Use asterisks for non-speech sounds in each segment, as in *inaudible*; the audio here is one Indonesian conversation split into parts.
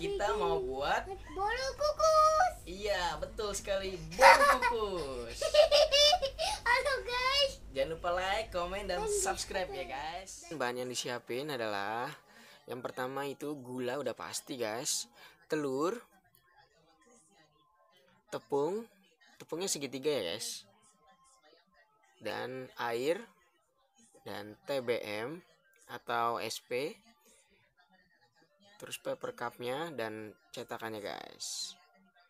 kita mau buat bolu kukus. Iya, betul sekali bolu kukus. *laughs* Halo guys. Jangan lupa like, komen dan subscribe ya guys. Bahan yang disiapin adalah yang pertama itu gula udah pasti guys, telur, tepung, tepungnya segitiga ya guys, dan air dan TBM atau SP terus paper cupnya dan cetakannya guys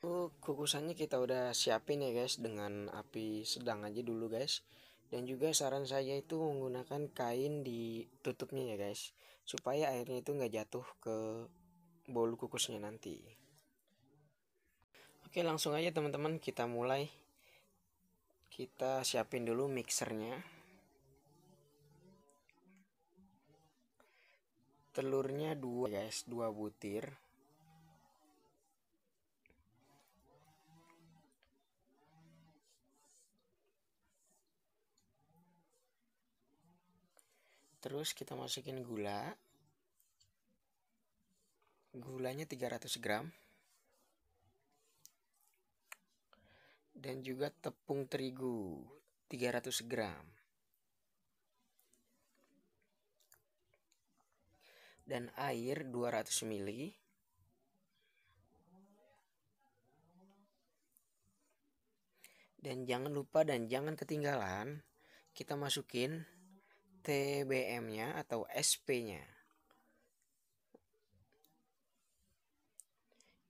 Oh, kukusannya kita udah siapin ya guys dengan api sedang aja dulu guys dan juga saran saya itu menggunakan kain di tutupnya ya guys supaya airnya itu nggak jatuh ke bolu kukusnya nanti oke langsung aja teman-teman kita mulai kita siapin dulu mixernya telurnya dua guys dua butir terus kita masukin gula gulanya 300 gram dan juga tepung terigu 300 gram dan air 200 ml. Dan jangan lupa dan jangan ketinggalan kita masukin TBM-nya atau SP-nya.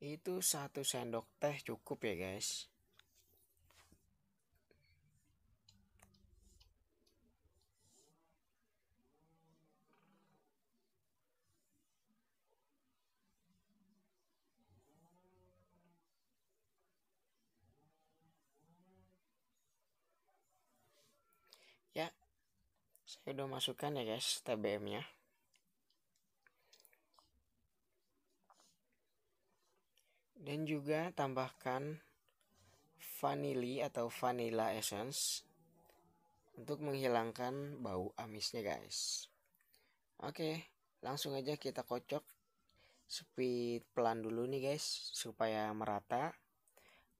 Itu satu sendok teh cukup ya guys. saya udah masukkan ya guys TBM-nya dan juga tambahkan vanili atau vanilla essence untuk menghilangkan bau amisnya guys oke langsung aja kita kocok speed pelan dulu nih guys supaya merata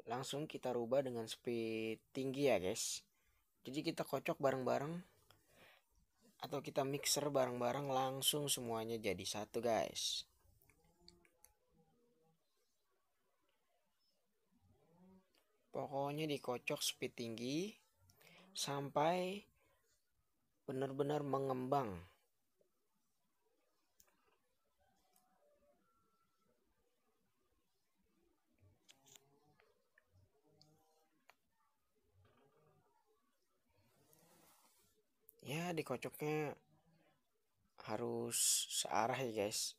langsung kita rubah dengan speed tinggi ya guys jadi kita kocok bareng-bareng atau kita mixer bareng-bareng langsung semuanya jadi satu guys pokoknya dikocok speed tinggi sampai benar-benar mengembang ya dikocoknya harus searah ya guys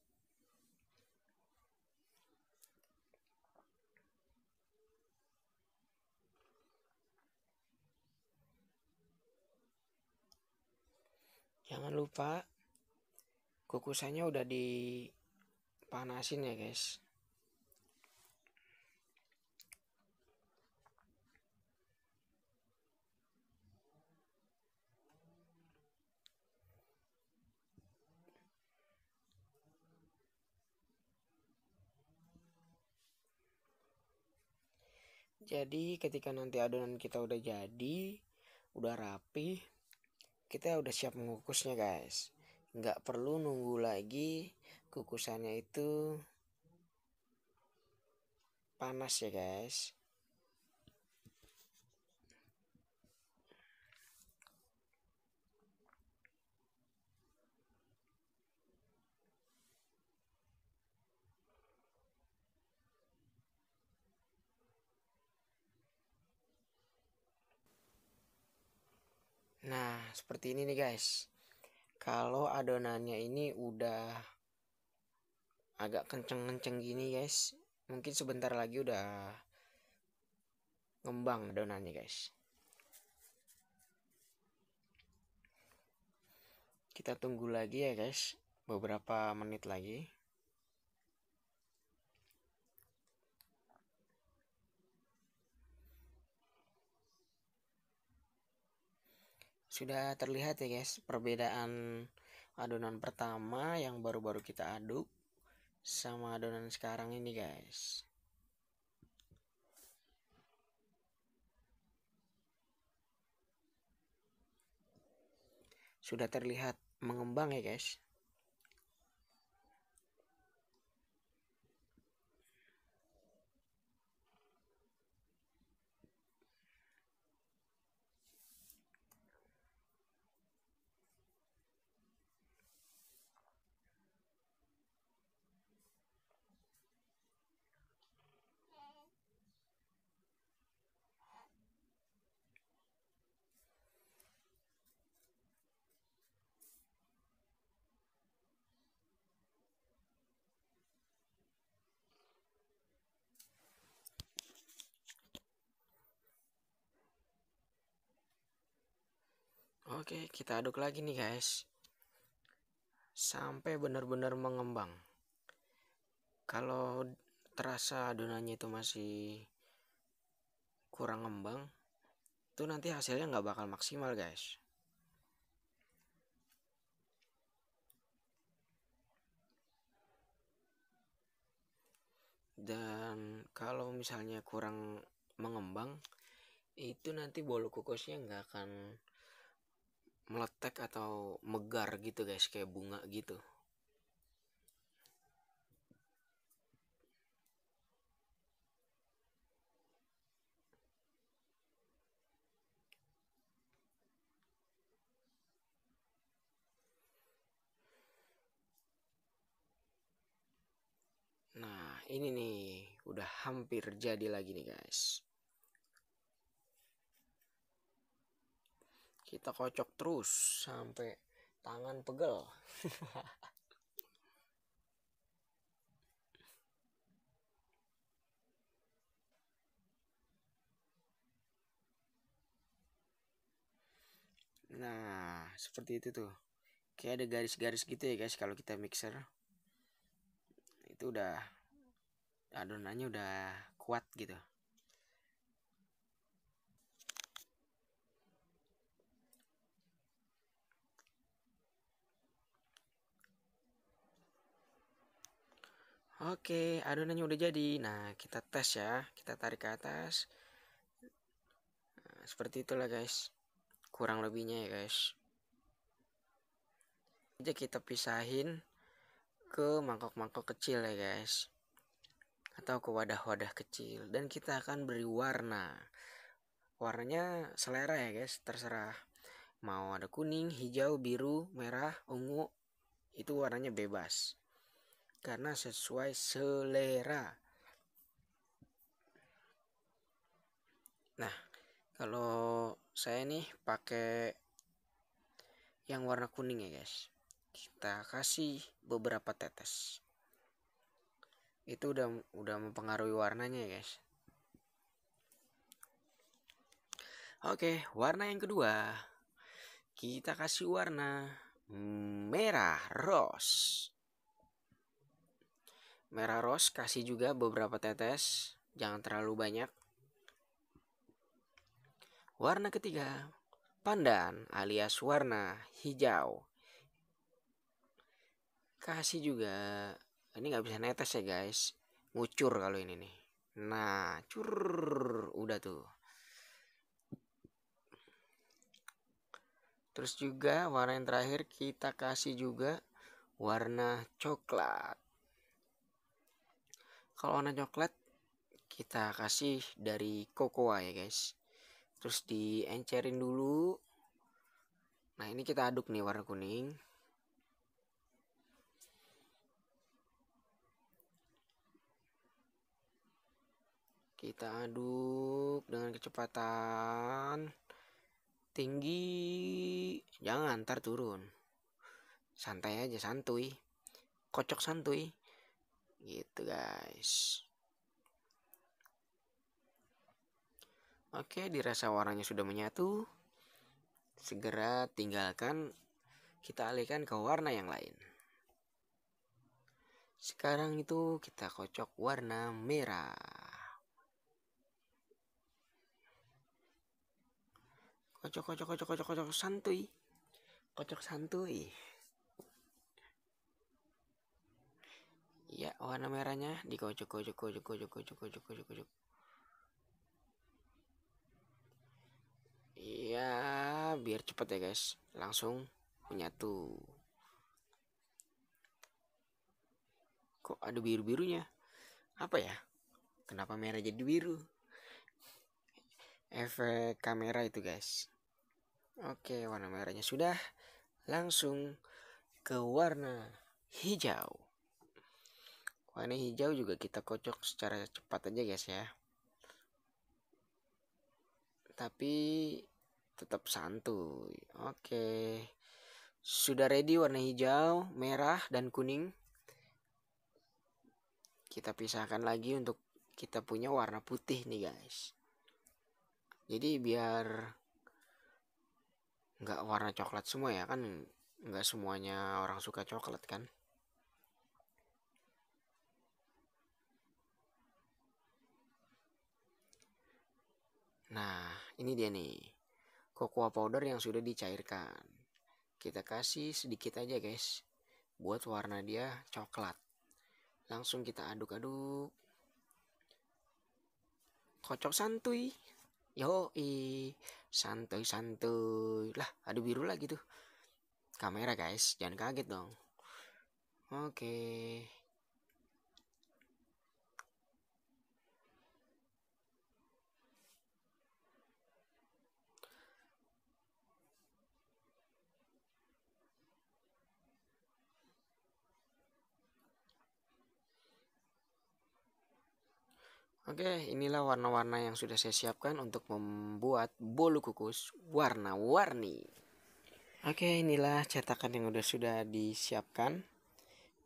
jangan lupa kukusannya udah dipanasin ya guys Jadi ketika nanti adonan kita udah jadi, udah rapi, kita udah siap mengukusnya guys. Nggak perlu nunggu lagi kukusannya itu panas ya guys. seperti ini nih guys. Kalau adonannya ini udah agak kenceng-kenceng gini guys. Mungkin sebentar lagi udah ngembang adonannya guys. Kita tunggu lagi ya guys, beberapa menit lagi. sudah terlihat ya guys perbedaan adonan pertama yang baru-baru kita aduk sama adonan sekarang ini guys sudah terlihat mengembang ya guys Oke, kita aduk lagi nih guys. Sampai benar-benar mengembang. Kalau terasa adonannya itu masih kurang ngembang, itu nanti hasilnya nggak bakal maksimal guys. dan kalau misalnya kurang mengembang itu nanti bolu kukusnya nggak akan meletek atau megar gitu guys kayak bunga gitu Nah, ini nih udah hampir jadi lagi nih, guys. kita kocok terus sampai tangan pegel *laughs* nah seperti itu tuh kayak ada garis-garis gitu ya guys kalau kita mixer itu udah adonannya udah kuat gitu Oke, adonannya udah jadi. Nah, kita tes ya. Kita tarik ke atas. Nah, seperti itulah guys. Kurang lebihnya ya guys. Aja kita pisahin ke mangkok-mangkok kecil ya guys. Atau ke wadah-wadah kecil. Dan kita akan beri warna. Warnanya selera ya guys, terserah. Mau ada kuning, hijau, biru, merah, ungu. Itu warnanya bebas karena sesuai selera. Nah, kalau saya nih pakai yang warna kuning ya guys. Kita kasih beberapa tetes. Itu udah udah mempengaruhi warnanya ya guys. Oke, warna yang kedua. Kita kasih warna merah rose merah rose kasih juga beberapa tetes jangan terlalu banyak warna ketiga pandan alias warna hijau kasih juga ini nggak bisa netes ya guys ngucur kalau ini nih nah cur udah tuh terus juga warna yang terakhir kita kasih juga warna coklat kalau warna coklat kita kasih dari cocoa ya guys terus diencerin dulu nah ini kita aduk nih warna kuning kita aduk dengan kecepatan tinggi jangan ntar turun santai aja santuy kocok santuy gitu guys Oke, dirasa warnanya sudah menyatu, segera tinggalkan. Kita alihkan ke warna yang lain. Sekarang itu kita kocok warna merah. Kocok, kocok, kocok, kocok, kocok santuy. Kocok santuy. ya warna merahnya dikocok kocok kocok kocok kocok kocok kocok kocok Iya biar cepet ya guys langsung menyatu kok ada biru birunya apa ya kenapa merah jadi biru efek kamera itu guys oke warna merahnya sudah langsung ke warna hijau warna hijau juga kita kocok secara cepat aja guys ya tapi tetap santuy oke sudah ready warna hijau merah dan kuning kita pisahkan lagi untuk kita punya warna putih nih guys jadi biar nggak warna coklat semua ya kan nggak semuanya orang suka coklat kan Nah, ini dia nih. Cocoa powder yang sudah dicairkan. Kita kasih sedikit aja, guys. Buat warna dia coklat. Langsung kita aduk-aduk. Kocok santuy. Yoi, santuy-santuy. Lah, ada biru lagi tuh. Kamera, guys. Jangan kaget dong. Oke. Okay. Oke, inilah warna-warna yang sudah saya siapkan untuk membuat bolu kukus warna-warni. Oke, inilah cetakan yang sudah sudah disiapkan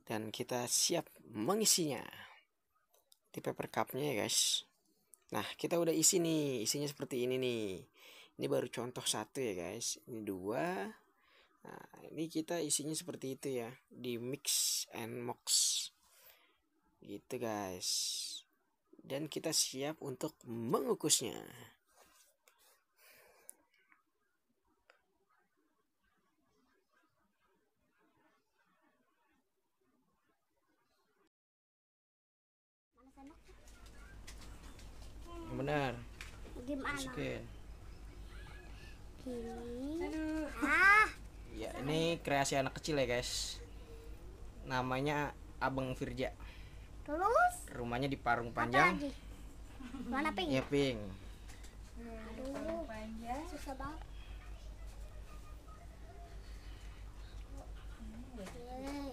dan kita siap mengisinya di paper cupnya ya guys. Nah, kita udah isi nih, isinya seperti ini nih. Ini baru contoh satu ya guys. Ini dua. Nah, ini kita isinya seperti itu ya, di mix and mox. Gitu guys dan kita siap untuk mengukusnya. Benar. Masukin. Ah. Ya, ini kreasi anak kecil ya, guys. Namanya Abang Firja terus rumahnya di Parung Panjang mana ping ya ping aduh susah ini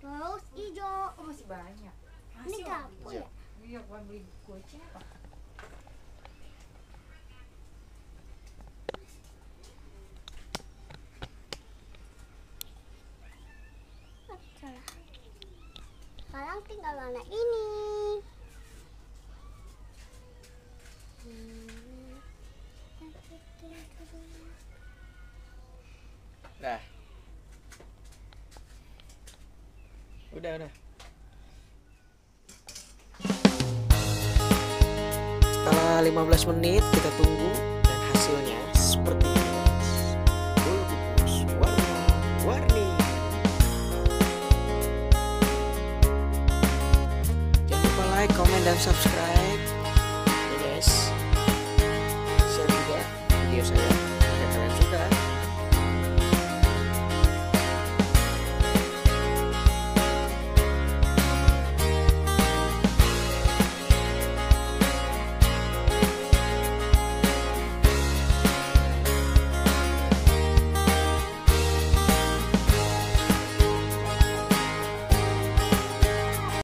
terus hijau oh, masih banyak ini kapur ya oh, iya buat iya, beli warna ini Nah. Udah, udah. Setelah 15 menit kita tunggu dan hasilnya and subscribe.